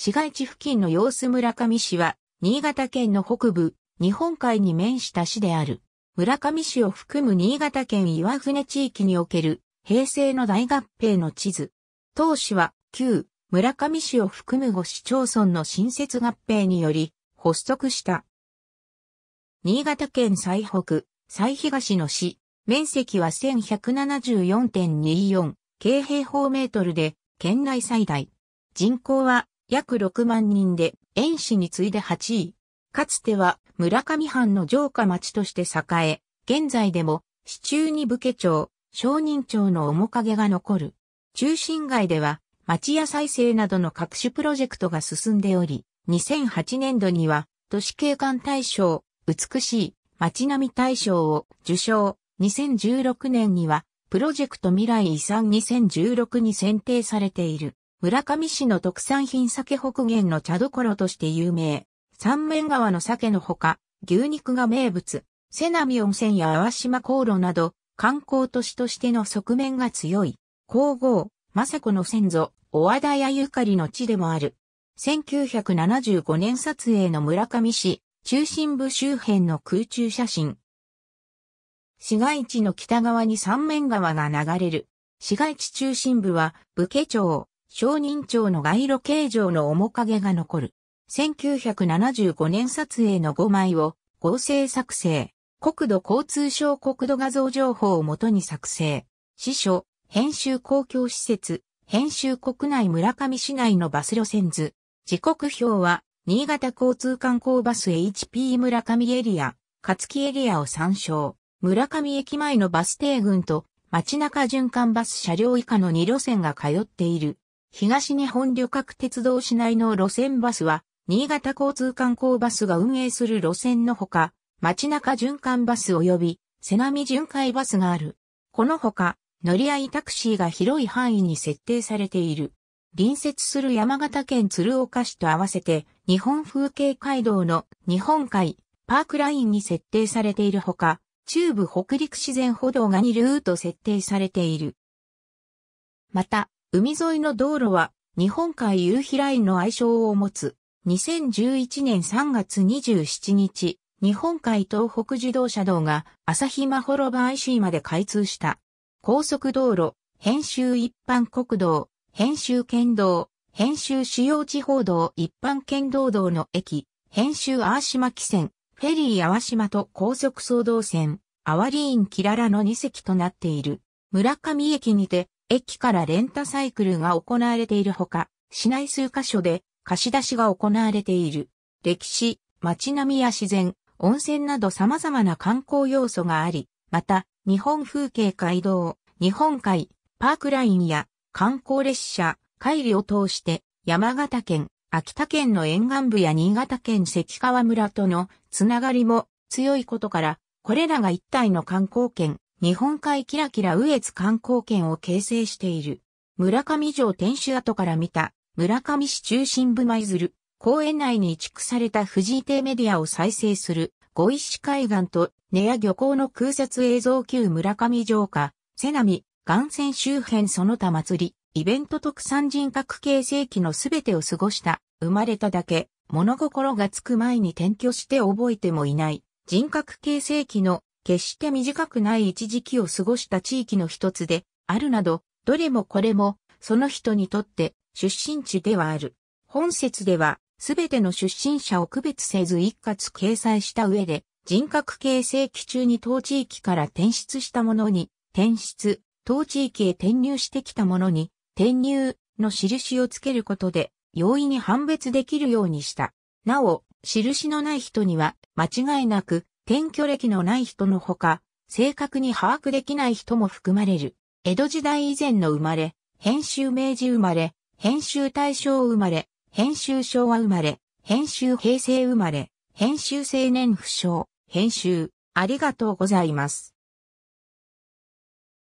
市街地付近の様子村上市は、新潟県の北部、日本海に面した市である。村上市を含む新潟県岩船地域における、平成の大合併の地図。当市は、旧、村上市を含む5市町村の新設合併により、発足した。新潟県最北、最東の市、面積は1174.24、京平方メートルで、県内最大。人口は約6万人で、遠市に次いで8位。かつては村上藩の城下町として栄え、現在でも市中に武家町、商人町の面影が残る。中心街では町屋再生などの各種プロジェクトが進んでおり、2008年度には都市景観大賞、美しい街並み大賞を受賞。2016年にはプロジェクト未来遺産2016に選定されている。村上市の特産品鮭北限の茶どころとして有名。三面川の鮭のほか、牛肉が名物、瀬波温泉や淡島航路など、観光都市としての側面が強い。皇后、政子の先祖、小和田やゆかりの地でもある。1975年撮影の村上市、中心部周辺の空中写真。市街地の北側に三面川が流れる。市街地中心部は、武家町、小人町の街路形状の面影が残る。1975年撮影の5枚を合成作成。国土交通省国土画像情報をもとに作成。司書、編集公共施設、編集国内村上市内のバス路線図。時刻表は、新潟交通観光バス HP 村上エリア、勝木エリアを参照。村上駅前のバス停群と街中循環バス車両以下の2路線が通っている。東日本旅客鉄道市内の路線バスは、新潟交通観光バスが運営する路線のほか、街中循環バス及び、瀬波巡回バスがある。このほか、乗り合いタクシーが広い範囲に設定されている。隣接する山形県鶴岡市と合わせて、日本風景街道の日本海、パークラインに設定されているほか、中部北陸自然歩道が2ルート設定されている。また、海沿いの道路は日本海夕日ラインの愛称を持つ2011年3月27日、日本海東北自動車道が朝旭間幌場 IC まで開通した。高速道路、編集一般国道、編集県道、編集主要地方道一般県道道の駅、編集淡島汽船、フェリー淡島と高速総動線、アワリーンキララの2隻となっている。村上駅にて駅からレンタサイクルが行われているほか、市内数カ所で貸し出しが行われている。歴史、街並みや自然、温泉など様々な観光要素があり、また、日本風景街道、日本海、パークラインや観光列車、海里を通して、山形県、秋田県の沿岸部や新潟県関川村とのつながりも強いことから、これらが一体の観光圏日本海キラキラ上越観光圏を形成している。村上城天守跡から見た村上市中心部舞鶴公園内に移築された藤井邸メディアを再生する五石海岸と根屋漁港の空撮映像級村上城下、瀬波、岩泉周辺その他祭り、イベント特産人格形成期のすべてを過ごした、生まれただけ、物心がつく前に転居して覚えてもいない、人格形成期の決して短くない一時期を過ごした地域の一つで、あるなど、どれもこれも、その人にとって出身地ではある。本説では、すべての出身者を区別せず一括掲載した上で、人格形成期中に当地域から転出したものに、転出、当地域へ転入してきたものに、転入の印をつけることで、容易に判別できるようにした。なお、印のない人には、間違いなく、転居歴のない人のほか、正確に把握できない人も含まれる。江戸時代以前の生まれ、編集明治生まれ、編集大正生まれ、編集昭和生まれ、編集平成生まれ、編集青年不詳、編集、ありがとうございます。